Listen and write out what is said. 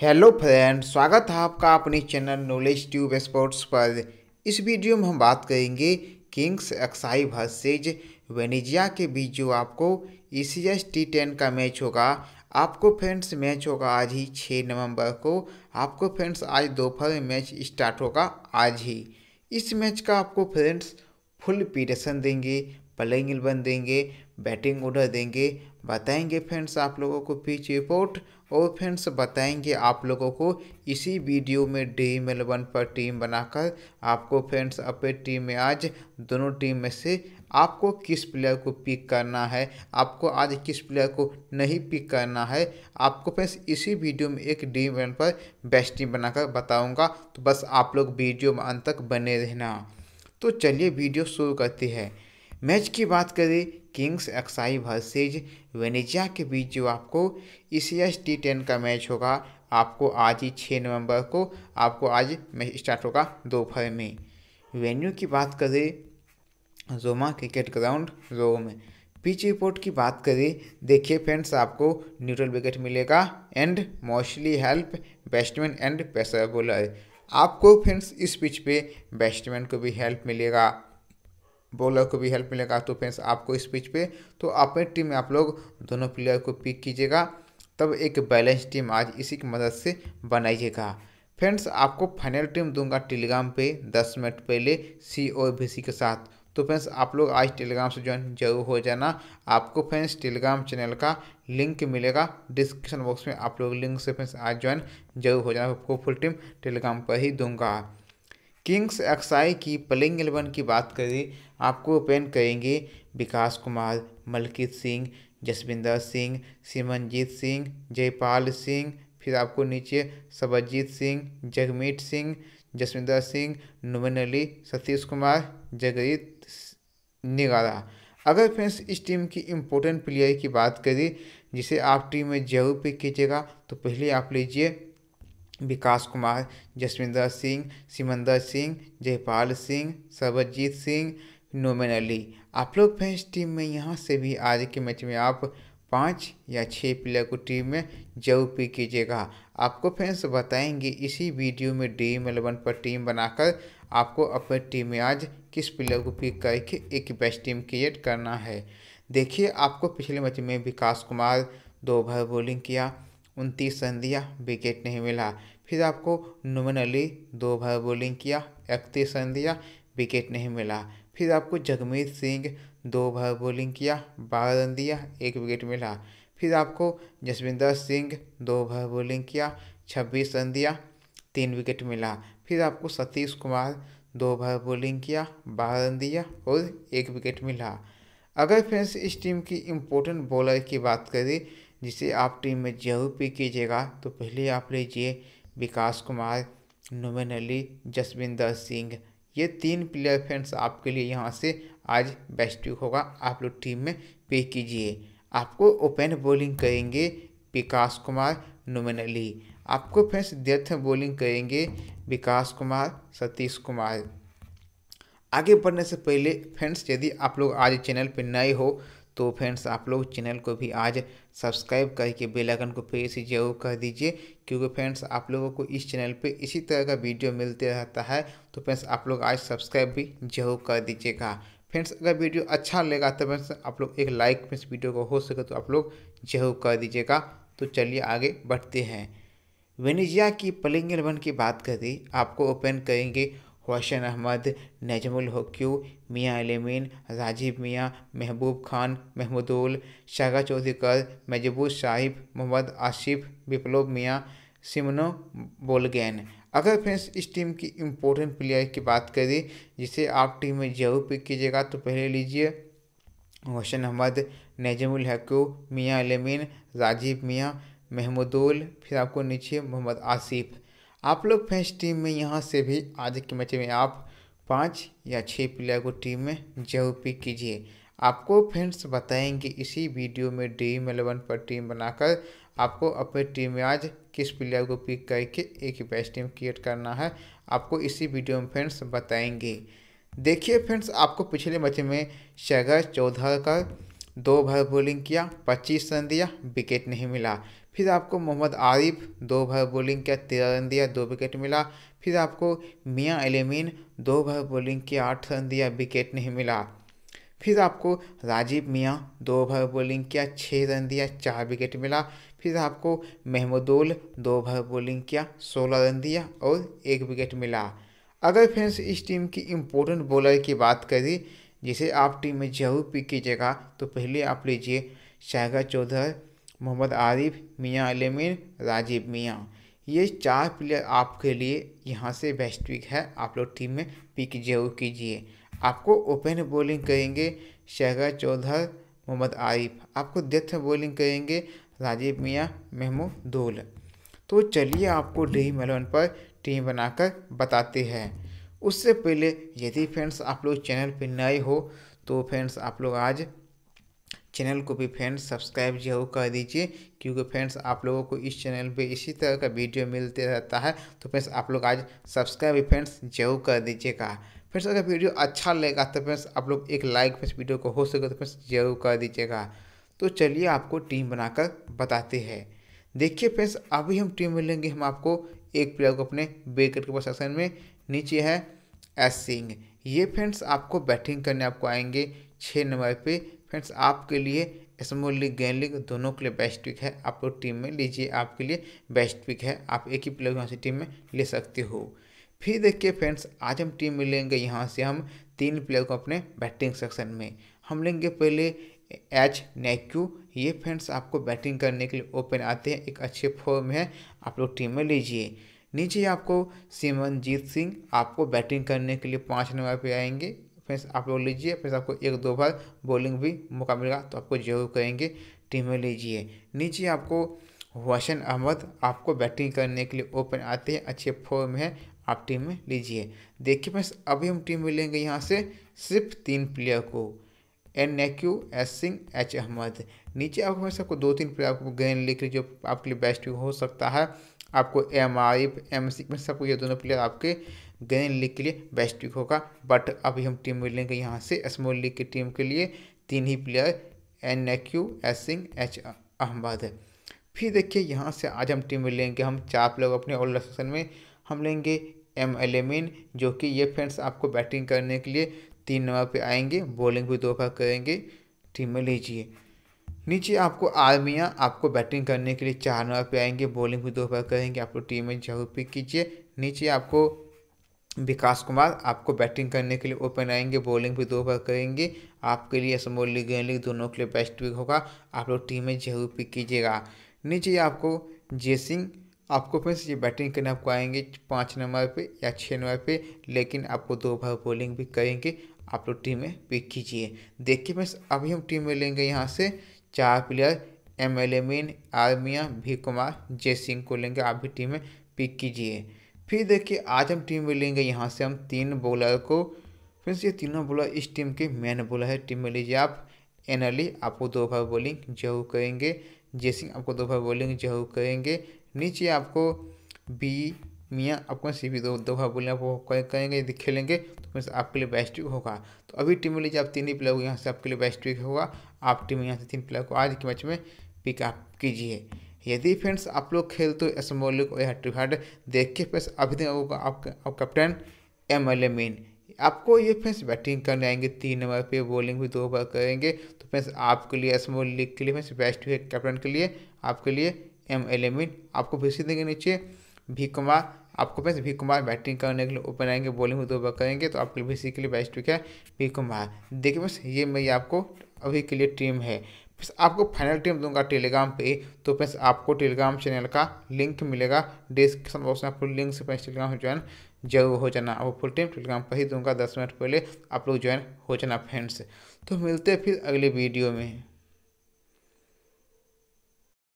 hello friend स्वागत है आपका अपने चैनल नॉलेज ट्यूब स्पोर्ट्स पर इस वीडियो में हम बात करेंगे किंग्स एक्साई वर्सेज वेनेजिया के बीच जो आपको E C S T ten का मैच होगा आपको फ्रेंड्स मैच होगा आज ही छः नवंबर को आपको फ्रेंड्स आज दोपहर में मैच स्टार्ट होगा आज ही इस मैच का आपको फ्रेंड्स फुल पीडसन देंगे प्लेइंग एलेवन देंगे बैटिंग ऑर्डर देंगे बताएंगे फ्रेंड्स आप लोगों को पिच रिपोर्ट और फ्रेंड्स बताएंगे आप लोगों को इसी वीडियो में ड्रीम एलेवन पर टीम बनाकर आपको फ्रेंड्स अपने टीम में आज दोनों टीम में से आपको किस प्लेयर को पिक करना है आपको आज किस प्लेयर को नहीं पिक करना है आपको फ्रेंड्स इसी वीडियो में एक ड्रीम एलेवन पर बेस्ट टीम बनाकर बताऊंगा तो बस आप लोग वीडियो में अंत तक बने रहना तो चलिए वीडियो शुरू करती है मैच की बात करें किंग्स एक्साई वर्सेज वेनेजिया के बीच जो आपको E C S T ten का मैच होगा आपको आज ही छः नवंबर को आपको आज मैच स्टार्ट होगा दोपहर में वेन्यू की बात करें Roma cricket ground Rome pitch report की बात करें देखिए फ्रेंड्स आपको न्यूट्रल विकेट मिलेगा and mostly help batsman and pacer bowler आपको फ्रेंड्स इस पिच पे बैट्समैन को भी हेल्प मिलेगा बॉलर को भी हेल्प मिलेगा तो फ्रेंड्स आपको इस पिच पे तो अपनी टीम में आप लोग दोनों प्लेयर को पिक कीजिएगा तब एक बैलेंस टीम आज इसी की मदद से बनाइएगा फ्रेंड्स आपको फाइनल टीम दूंगा टेलीग्राम पे 10 मिनट पहले सी ओ बी सी के साथ तो फ्रेंड्स आप लोग आज टेलीग्राम से ज्वाइन जरूर हो जाना आपको फ्रेंड्स टेलीग्राम चैनल का लिंक मिलेगा डिस्क्रिप्शन बॉक्स में आप लोग लिंक से फ्रेंड्स आज ज्वाइन जरूर हो जाना आपको फुल टीम टेलीग्राम पर ही दूंगा किंग्स एक्साई की प्लेइंग एलेवन की बात करें आपको ओपन करेंगे विकास कुमार मलकीत सिंह जसविंदर सिंह सिमनजीत सिंह जयपाल सिंह फिर आपको नीचे सबजीत सिंह जगमीत सिंह जसविंदर सिंह नुमन अली सतीश कुमार जगरीत निगारा अगर फ्रेंड्स इस टीम की इम्पोर्टेंट प्लेयर की बात करें जिसे आप टीम में जरूर पिक कीजिएगा तो पहले आप लीजिए विकास कुमार जसविंदर सिंह सिमंदर सिंह जयपाल सिंह सरबजीत सिंह नोमिनली आप लोग फैंस टीम में यहाँ से भी आज के मैच में आप पाँच या छः प्लेयर को टीम में जरूर पी कीजिएगा आपको फैंस बताएंगे इसी वीडियो में ड्रीम इलेवन पर टीम बनाकर आपको अपने टीम में आज किस प्लेयर को पिक करके एक बेस्ट टीम क्रिएट करना है देखिए आपको पिछले मैच में विकास कुमार दो भर बॉलिंग किया उनतीस रन दिया विकेट नहीं मिला फिर आपको नुमन अली दो भर बॉलिंग किया इकतीस रन दिया विकेट नहीं मिला फिर आपको जगमीत सिंह दो ओवर बॉलिंग किया बारह रन दिया एक विकेट मिला फिर आपको जसविंदर सिंह दो ओवर बॉलिंग किया छब्बीस रन दिया तीन विकेट मिला फिर आपको सतीश कुमार दो बार बॉलिंग किया बारह रन दिया और एक विकेट मिला अगर फ्रेंड्स इस टीम की इम्पोर्टेंट बॉलर की बात करें जिसे आप टीम में जरूर पिक कीजिएगा तो पहले आप लीजिए विकास कुमार नुमन अली जसविंदर सिंह ये तीन प्लेयर फ्रेंड्स आपके लिए यहाँ से आज बेस्ट होगा आप लोग टीम में पे कीजिए आपको ओपन बॉलिंग करेंगे विकास कुमार नुमन अली आपको फ्रेंड्स डेथ बॉलिंग करेंगे विकास कुमार सतीश कुमार आगे बढ़ने से पहले फ्रेंड्स यदि आप लोग आज चैनल पर नए हो तो फ्रेंड्स आप लोग चैनल को भी आज सब्सक्राइब करके बेल आइकन को प्रेस जरूर कर दीजिए क्योंकि फ्रेंड्स आप लोगों को इस चैनल पे इसी तरह का वीडियो मिलते रहता है तो फ्रेंड्स आप लोग आज सब्सक्राइब भी जरूर कर दीजिएगा फ्रेंड्स अगर वीडियो अच्छा लगेगा तो फ्रेंड्स आप लोग एक लाइक इस वीडियो को हो सके तो आप लोग जरूर कर दीजिएगा तो चलिए आगे बढ़ते हैं वेनेजिया की पलिंगल एलेवन की बात करें आपको ओपन करेंगे हुसैन अहमद नजमुल हक्यू मियाँ एलेमिन राजीव मियाँ महबूब खान महमूदुल शाह चौधरीकर मजबूत साहिब मोहम्मद आसिफ विप्लव मियाँ सिमनो बोलगैन अगर फ्रेंड्स इस टीम की इम्पोर्टेंट प्लेयर की बात करें जिसे आप टीम में जरूर पिक कीजिएगा तो पहले लीजिए हुसैन अहमद नजमुल हक्यू मियाँ एलेमिन राजीव मियाँ महमूदुल फिर आपको नीचे मोहम्मद आसिफ़ आप लोग फ्रेंड्स टीम में यहाँ से भी आज के मैच में आप पाँच या छः प्लेयर को टीम में जरूर पिक कीजिए आपको फ्रेंड्स बताएंगे इसी वीडियो में ड्रीम एलेवन पर टीम बनाकर आपको अपने टीम में आज किस प्लेयर को पिक करके एक बेस्ट टीम क्रिएट करना है आपको इसी वीडियो में फ्रेंड्स बताएंगे देखिए फ्रेंड्स आपको पिछले मैच में शगर चौधर का दो भर बॉलिंग किया पच्चीस रन दिया विकेट नहीं मिला फिर आपको मोहम्मद आरिफ दो भर बॉलिंग किया तेरह रन दिया दो विकेट मिला फिर आपको मियाँ एलेमिन दो भर बॉलिंग किया आठ रन दिया विकेट नहीं मिला फिर आपको राजीव मियाँ दो ओवर बॉलिंग किया छः रन दिया चार विकेट मिला फिर आपको महमूदोल दो ओवर बॉलिंग किया सोलह रन दिया और एक विकेट मिला अगर फ्रेंड्स इस टीम की इम्पोर्टेंट बॉलर की बात करें जिसे आप टीम में जरूर पिक कीजिएगा तो पहले आप लीजिए शायगा चौधरी मोहम्मद आरिफ मियाँ अलमिन राजीव मियाँ ये चार प्लेयर आपके लिए यहाँ से बेस्ट विक है आप लोग टीम में पिक जरूर कीजिए आपको ओपन बॉलिंग करेंगे शहगा चौधर मोहम्मद आरिफ आपको डेथ बॉलिंग करेंगे राजीव मियाँ महमूदोल तो चलिए आपको ड्रीम एलेवन पर टीम बनाकर बताते हैं उससे पहले यदि फ्रेंड्स आप लोग चैनल पर नए हो तो फ्रेंड्स आप लोग आज चैनल को भी फ्रेंड्स सब्सक्राइब जरूर कर दीजिए क्योंकि फ्रेंड्स आप लोगों को इस चैनल पे इसी तरह का वीडियो मिलते रहता है तो फ्रेंड्स आप लोग आज सब्सक्राइब भी फ्रेंड्स जरूर कर दीजिएगा फ्रेंड्स अगर वीडियो अच्छा लगेगा तो फ्रेंड्स आप लोग एक लाइक फ्रेंड्स वीडियो को हो सके तो फ्रेंड्स जरूर कर दीजिएगा तो चलिए आपको टीम बनाकर बताते हैं देखिए फ्रेंड्स अभी हम टीम मिलेंगे हम आपको एक प्लेयर को अपने बेकर के प्रशासन में नीचे है एस सिंह ये फ्रेंड्स आपको बैटिंग करने आपको आएंगे छः नंबर पे फ्रेंड्स आपके लिए स्मॉल लीग गेंद लीग दोनों के लिए बेस्ट पिक है आप लोग टीम में लीजिए आपके लिए बेस्ट पिक है आप एक ही प्लेयर यहाँ से टीम में ले सकते हो फिर देखिए फ्रेंड्स आज हम टीम में लेंगे यहाँ से हम तीन प्लेयर को अपने बैटिंग सेक्शन में हम लेंगे पहले एच नेक्यू ये फ्रेंड्स आपको बैटिंग करने के लिए ओपन आते हैं एक अच्छे फॉर्म है आप लोग टीम में लीजिए नीचे आपको सिमनजीत सिंह आपको बैटिंग करने के लिए पाँच नंबर पे आएंगे फ्रेंड्स आप लोग लीजिए फिर आपको एक दो बार बॉलिंग भी मौका मिलेगा तो आपको जरूर करेंगे टीम में लीजिए नीचे आपको वशन अहमद आपको बैटिंग करने के लिए ओपन आते हैं अच्छे फॉर्म है आप टीम में लीजिए देखिए फ्रेंड्स अभी हम टीम में लेंगे यहाँ से सिर्फ तीन प्लेयर को एन नेक्यू एस सिंह एच अहमद नीचे आपको हमेशा आपको दो तीन प्लेयर आपको गेंद लिख लीजिए जो आपके लिए बेस्ट हो सकता है आपको एम आरिफ एम सिंह में सबको ये दोनों प्लेयर आपके गेंद लीग के लिए बेस्ट पिक होगा बट अभी हम टीम मिलेंगे यहाँ से स्मॉल लीग की टीम के लिए तीन ही player N A Q S Singh H Ahmed है फिर देखिए यहाँ से आज हम टीम में लेंगे हम चार लोग अपने ओल्डर सेक्शन में हम लेंगे एम एलेमिन जो कि ये फ्रेंड्स आपको बैटिंग करने के लिए तीन नंबर पे आएंगे बॉलिंग भी दो बार करेंगे टीम में लीजिए नीचे आपको आर्मिया आपको बैटिंग करने के लिए चार नंबर पे आएंगे बॉलिंग भी दो बार करेंगे आपको टीम में जरूर पिक कीजिए नीचे आपको विकास कुमार आपको बैटिंग करने के लिए ओपन आएंगे बॉलिंग भी दो बार करेंगे आपके लिए समोल लीग लीग दोनों के लिए बेस्ट पिक होगा आप लोग टीम में जरूर पिक कीजिएगा नीचे आपको जे सिंह आपको फिर ये बैटिंग करने आपको आएंगे पाँच नंबर पे या छः नंबर पे लेकिन आपको दो बार बॉलिंग भी करेंगे आप लोग टीम में पिक कीजिए देखिए फिर अभी हम टीम में लेंगे यहाँ से चार प्लेयर एम एल एमिन आर्मिया भी कुमार जय सिंह को लेंगे आप भी टीम में पिक कीजिए फिर देखिए आज हम टीम में लेंगे यहाँ से हम तीन बॉलर को फ्रेंड्स ये तीनों बॉलर इस टीम के मेन बॉलर है टीम में लीजिए आप एन अली e, आपको दो भाव बॉलिंग जरूर करेंगे जयसिंह आपको दो भाव बॉलिंग जरूर करेंगे नीचे आपको बी मियाँ आपको सी भी दो दो भाव बॉलिंग आपको करेंगे यदि खेलेंगे तो फ्रेंड्स आपके लिए बेस्ट होगा तो अभी टीम में लीजिए आप तीन ही प्लेयर को यहाँ से आपके लिए बेस्ट होगा आप टीम यहाँ से तीन प्लेयर को आज के मैच में पिकअप कीजिए यदि फ्रेंड्स आप लोग खेल तो एस मौलिक और देख के फ्रेंड्स अभी तक आप कैप्टन एम एल मीन आपको ये फ्रेंड्स बैटिंग करने आएंगे तीन नंबर पे बॉलिंग भी दो बार करेंगे तो फ्रेंड्स आपके लिए स्मॉल लीग के लिए फ्रेंड्स बेस्ट हुए कैप्टन के लिए आपके लिए एम एल एमिन आपको भेज देंगे नीचे भी कुमार आपको फ्रेंड्स भी कुमार बैटिंग करने के लिए ओपन आएंगे बॉलिंग भी दो बार करेंगे तो आपके लिए भी के लिए बेस्ट विक है भी कुमार देखिए बस ये मेरी आपको अभी के लिए टीम है फिर आपको फाइनल टीम दूंगा टेलीग्राम पे तो फिर आपको टेलीग्राम चैनल का लिंक मिलेगा डिस्क्रिप्शन बॉक्स में आपको लिंक से फिर टेलीग्राम ज्वाइन जरूर हो जाना वो फुल टीम टेलीग्राम पर ही दूंगा दस मिनट पहले आप लोग ज्वाइन हो जाना फ्रेंड्स तो मिलते हैं फिर अगले वीडियो में